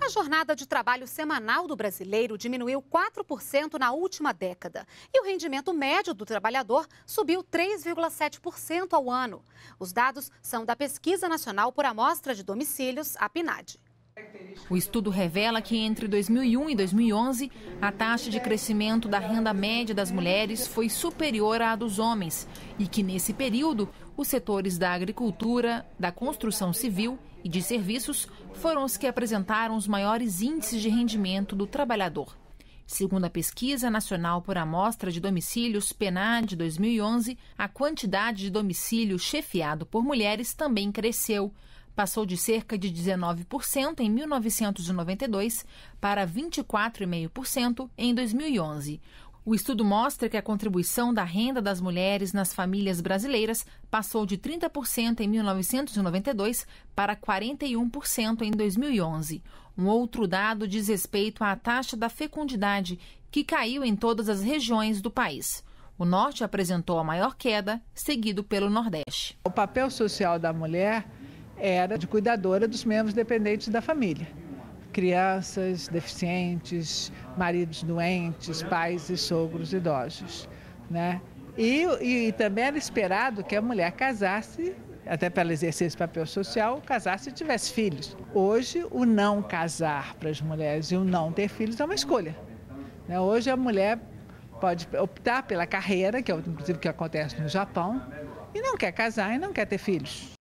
A jornada de trabalho semanal do brasileiro diminuiu 4% na última década e o rendimento médio do trabalhador subiu 3,7% ao ano. Os dados são da Pesquisa Nacional por Amostra de Domicílios, a PNAD. O estudo revela que entre 2001 e 2011, a taxa de crescimento da renda média das mulheres foi superior à dos homens e que, nesse período, os setores da agricultura, da construção civil e de serviços foram os que apresentaram os maiores índices de rendimento do trabalhador. Segundo a Pesquisa Nacional por Amostra de Domicílios, PNAD, de 2011, a quantidade de domicílio chefiado por mulheres também cresceu passou de cerca de 19% em 1992 para 24,5% em 2011. O estudo mostra que a contribuição da renda das mulheres nas famílias brasileiras passou de 30% em 1992 para 41% em 2011. Um outro dado diz respeito à taxa da fecundidade, que caiu em todas as regiões do país. O Norte apresentou a maior queda, seguido pelo Nordeste. O papel social da mulher era de cuidadora dos membros dependentes da família. Crianças, deficientes, maridos doentes, pais e sogros idosos. Né? E, e, e também era esperado que a mulher casasse, até para ela exercer esse papel social, casasse e tivesse filhos. Hoje, o não casar para as mulheres e o não ter filhos é uma escolha. Né? Hoje, a mulher pode optar pela carreira, que é inclusive o que acontece no Japão, e não quer casar e não quer ter filhos.